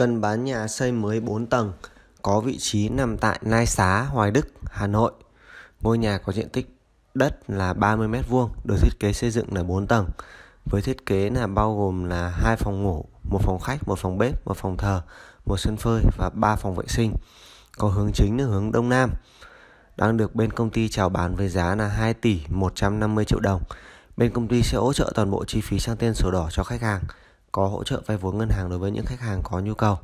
Cần bán nhà xây mới 4 tầng, có vị trí nằm tại Nai Xá, Hoài Đức, Hà Nội. Ngôi nhà có diện tích đất là 30 m2, được thiết kế xây dựng là 4 tầng. Với thiết kế là bao gồm là hai phòng ngủ, một phòng khách, một phòng bếp, một phòng thờ, một sân phơi và ba phòng vệ sinh. Có hướng chính là hướng đông nam. Đang được bên công ty chào bán với giá là 2 tỷ 150 triệu đồng. Bên công ty sẽ hỗ trợ toàn bộ chi phí sang tên sổ đỏ cho khách hàng có hỗ trợ vay vốn ngân hàng đối với những khách hàng có nhu cầu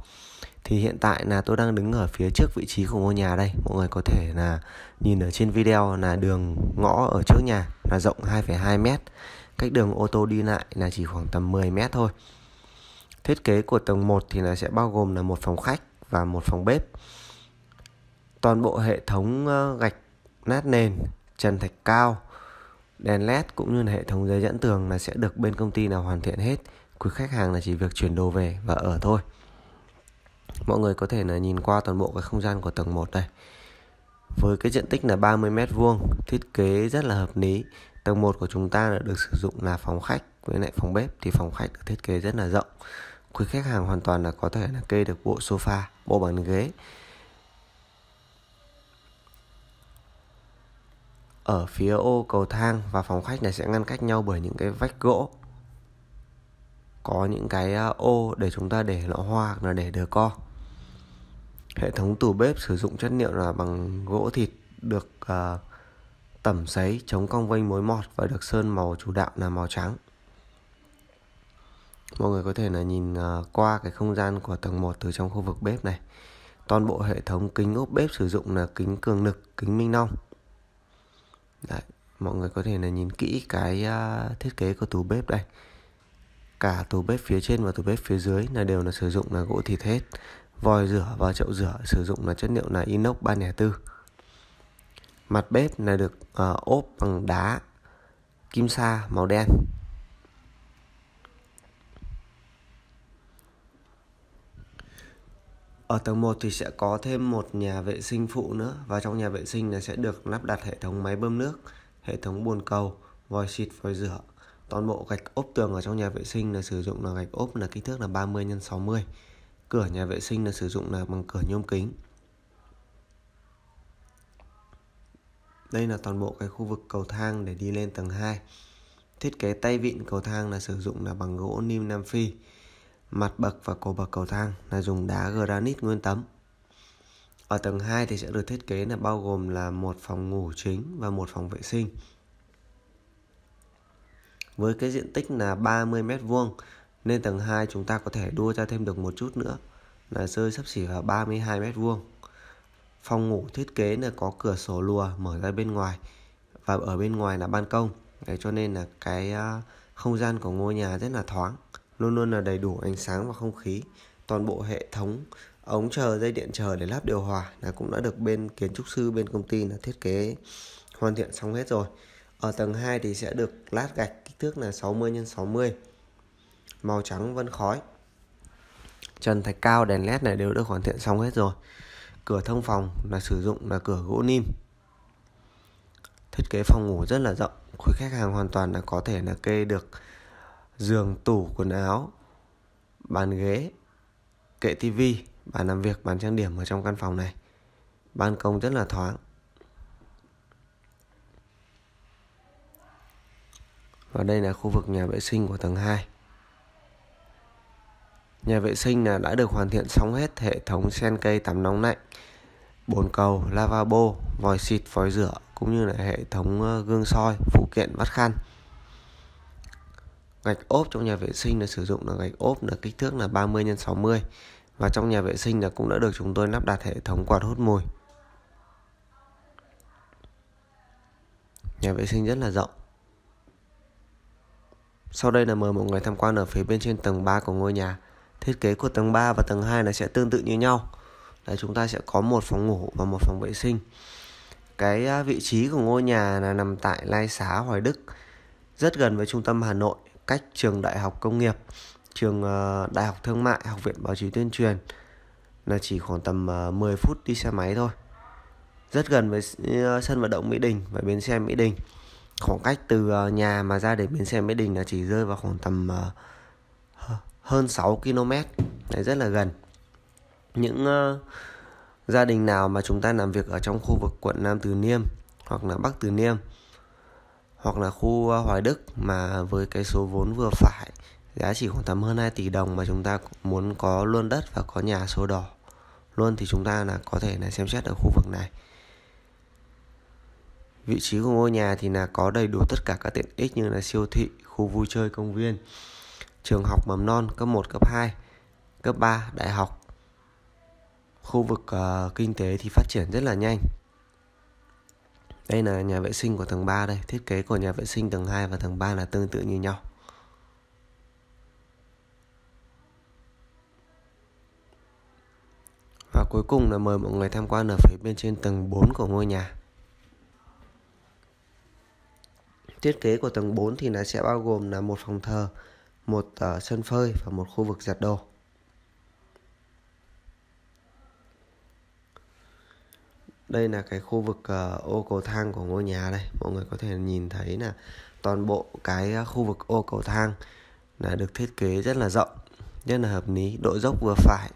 thì hiện tại là tôi đang đứng ở phía trước vị trí của ngôi nhà đây mọi người có thể là nhìn ở trên video là đường ngõ ở trước nhà là rộng 2,2 mét cách đường ô tô đi lại là chỉ khoảng tầm 10 mét thôi thiết kế của tầng 1 thì là sẽ bao gồm là một phòng khách và một phòng bếp toàn bộ hệ thống ờ, gạch nát nền trần thạch cao đèn led cũng như là hệ thống dây dẫn tường là sẽ được bên công ty là hoàn thiện hết của khách hàng là chỉ việc chuyển đồ về và ở thôi mọi người có thể là nhìn qua toàn bộ cái không gian của tầng 1 đây, với cái diện tích là 30 mét vuông thiết kế rất là hợp lý tầng 1 của chúng ta là được sử dụng là phòng khách với lại phòng bếp thì phòng khách được thiết kế rất là rộng quý khách hàng hoàn toàn là có thể là kê được bộ sofa bộ bàn ghế ở phía ô cầu thang và phòng khách này sẽ ngăn cách nhau bởi những cái vách gỗ có những cái à, ô để chúng ta để lọ hoa hoặc là để đờ co hệ thống tủ bếp sử dụng chất liệu là bằng gỗ thịt được uh, tẩm sấy chống cong vênh mối mọt và được sơn màu chủ đạo là màu trắng mọi người có thể là nhìn uh, qua cái không gian của tầng 1 từ trong khu vực bếp này toàn bộ hệ thống kính ốp bếp sử dụng là kính cường lực kính minh long Đấy, mọi người có thể là nhìn kỹ cái uh, thiết kế của tủ bếp đây cả tủ bếp phía trên và tủ bếp phía dưới là đều là sử dụng là gỗ thịt hết vòi rửa và chậu rửa sử dụng là chất liệu là inox 304 mặt bếp là được uh, ốp bằng đá kim sa màu đen Ở tầng 1 thì sẽ có thêm một nhà vệ sinh phụ nữa và trong nhà vệ sinh là sẽ được lắp đặt hệ thống máy bơm nước, hệ thống bồn cầu, vòi xịt, vòi rửa. Toàn bộ gạch ốp tường ở trong nhà vệ sinh là sử dụng là gạch ốp là kích thước là 30 x 60. Cửa nhà vệ sinh là sử dụng là bằng cửa nhôm kính. Đây là toàn bộ cái khu vực cầu thang để đi lên tầng 2. Thiết kế tay vịn cầu thang là sử dụng là bằng gỗ nim Nam Phi. Mặt bậc và cổ bậc cầu thang là dùng đá granite nguyên tấm. Ở tầng 2 thì sẽ được thiết kế là bao gồm là một phòng ngủ chính và một phòng vệ sinh với cái diện tích là 30 mét vuông nên tầng 2 chúng ta có thể đua ra thêm được một chút nữa là rơi sắp xỉ vào 32 mét vuông phòng ngủ thiết kế là có cửa sổ lùa mở ra bên ngoài và ở bên ngoài là ban công Đấy, cho nên là cái à, không gian của ngôi nhà rất là thoáng luôn luôn là đầy đủ ánh sáng và không khí toàn bộ hệ thống ống chờ dây điện chờ để lắp điều hòa là cũng đã được bên kiến trúc sư bên công ty là thiết kế hoàn thiện xong hết rồi ở tầng 2 thì sẽ được lát gạch kích thước là 60 x 60. Màu trắng vân khói. Trần thạch cao, đèn led này đều được hoàn thiện xong hết rồi. Cửa thông phòng là sử dụng là cửa gỗ nim. Thiết kế phòng ngủ rất là rộng, khối khách hàng hoàn toàn là có thể là kê được giường, tủ, quần áo, bàn ghế, kệ tivi, bàn làm việc, bàn trang điểm ở trong căn phòng này. Ban công rất là thoáng. và đây là khu vực nhà vệ sinh của tầng 2 Nhà vệ sinh là đã được hoàn thiện xong hết hệ thống sen cây tắm nóng lạnh, bồn cầu, lavabo, vòi xịt, vòi rửa cũng như là hệ thống ờ, gương soi, phụ kiện vắt khăn. Gạch ốp trong nhà vệ sinh được sử dụng là gạch ốp là kích thước là 30 x 60 và trong nhà vệ sinh là cũng đã được chúng tôi lắp đặt hệ thống quạt hút mùi. Nhà vệ sinh rất là rộng. Sau đây là mời mọi người tham quan ở phía bên trên tầng 3 của ngôi nhà. Thiết kế của tầng 3 và tầng 2 là sẽ tương tự như nhau. Là chúng ta sẽ có một phòng ngủ và một phòng vệ sinh. Cái à, vị trí của ngôi nhà là nằm tại Lai Xá, Hoài Đức, rất gần với trung tâm Hà Nội, cách trường Đại học Công nghiệp, trường ờ, Đại học Thương mại, Học viện Báo chí Tuyên truyền là chỉ khoảng tầm 10 ờ, phút đi xe máy thôi. Rất gần với ờ, sân vận động Mỹ Đình và bến xe Mỹ Đình khoảng cách từ ờ, nhà mà ra đến bến xe Mỹ Đình là chỉ rơi vào khoảng tầm ờ, hơn 6 km đấy rất là gần những ờ, gia đình nào mà chúng ta làm việc ở trong khu vực quận Nam Từ Liêm hoặc là Bắc Từ Liêm hoặc là khu Hoài Đức mà với cái số vốn vừa phải giá chỉ khoảng tầm hơn 2 tỷ đồng mà chúng ta muốn có luôn đất và có nhà số đỏ luôn thì chúng ta là có thể là xem xét ở khu vực này Vị trí của ngôi nhà thì là có đầy đủ tất cả các tiện ích như là siêu thị, khu vui chơi, công viên, trường học mầm non cấp 1, cấp 2, cấp 3, đại học. Khu vực uh, kinh tế thì phát triển rất là nhanh. Đây là nhà vệ sinh của tầng 3 đây, thiết kế của nhà vệ sinh tầng 2 và tầng 3 là tương tự như nhau. Và cuối cùng là mời mọi người tham quan ở phía bên trên tầng 4 của ngôi nhà. Thiết kế của tầng 4 thì nó sẽ bao gồm là một phòng thờ, một uh, sân phơi và một khu vực giặt đồ. Đây là cái khu vực uh, ô cầu thang của ngôi nhà đây. Mọi người có thể nhìn thấy là toàn bộ cái ờ, khu vực ô cầu thang là được thiết kế rất là rộng, rất là hợp lý, độ dốc vừa phải.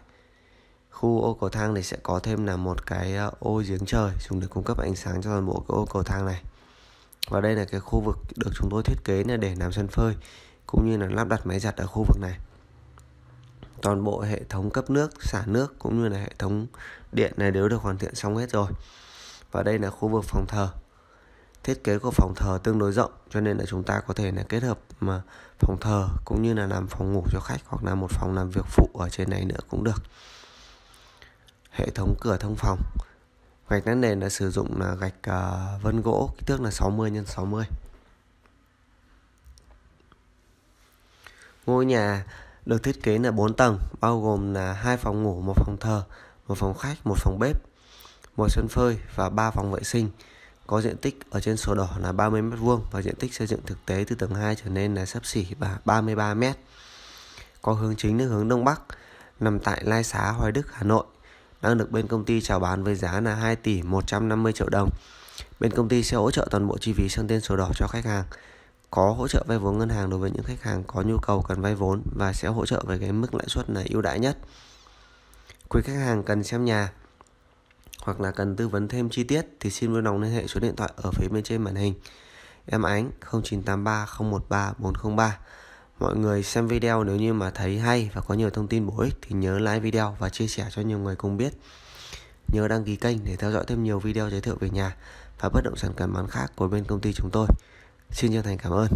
Khu ô cầu thang này sẽ có thêm là một cái ô giếng trời dùng để cung cấp ánh sáng cho toàn bộ cái ô cầu thang này và đây là cái khu vực được chúng tôi thiết kế là để làm sân phơi cũng như là lắp đặt máy giặt ở khu vực này toàn bộ hệ thống cấp nước xả nước cũng như là hệ thống điện này đều được hoàn thiện xong hết rồi và đây là khu vực phòng thờ thiết kế của phòng thờ tương đối rộng cho nên là chúng ta có thể là kết hợp mà phòng thờ cũng như là làm phòng ngủ cho khách hoặc là một phòng làm việc phụ ở trên này nữa cũng được hệ thống cửa thông phòng gạch nát nền là sử dụng là gạch uh, vân gỗ kích thước là 60 x 60 ngôi nhà được thiết kế là 4 tầng bao gồm là hai phòng ngủ một phòng thờ một phòng khách một phòng bếp một sân phơi và ba phòng vệ sinh có diện tích ở trên sổ đỏ là 30 m2 và diện tích xây dựng thực tế từ tầng 2 trở nên là sấp xỉ và 33 m. Có hướng chính là hướng đông bắc, nằm tại Lai Xá, Hoài Đức, Hà Nội đang được bên công ty chào bán với giá là 2 tỷ 150 triệu đồng. Bên công ty sẽ hỗ trợ toàn bộ chi phí sang tên sổ đỏ cho khách hàng. Có hỗ trợ vay vốn ngân hàng đối với những khách hàng có nhu cầu cần vay vốn và sẽ hỗ trợ với cái mức lãi suất là ưu đãi nhất. Quý khách hàng cần xem nhà hoặc là cần tư vấn thêm chi tiết thì xin vui lòng liên hệ số điện thoại ở phía bên trên màn hình. Em Ánh 0983 013 403 Mọi người xem video nếu như mà thấy hay và có nhiều thông tin bổ ích thì nhớ like video và chia sẻ cho nhiều người cùng biết. Nhớ đăng ký kênh để theo dõi thêm nhiều video giới thiệu về nhà và bất động sản cần bán khác của bên công ty chúng tôi. Xin chân thành cảm ơn.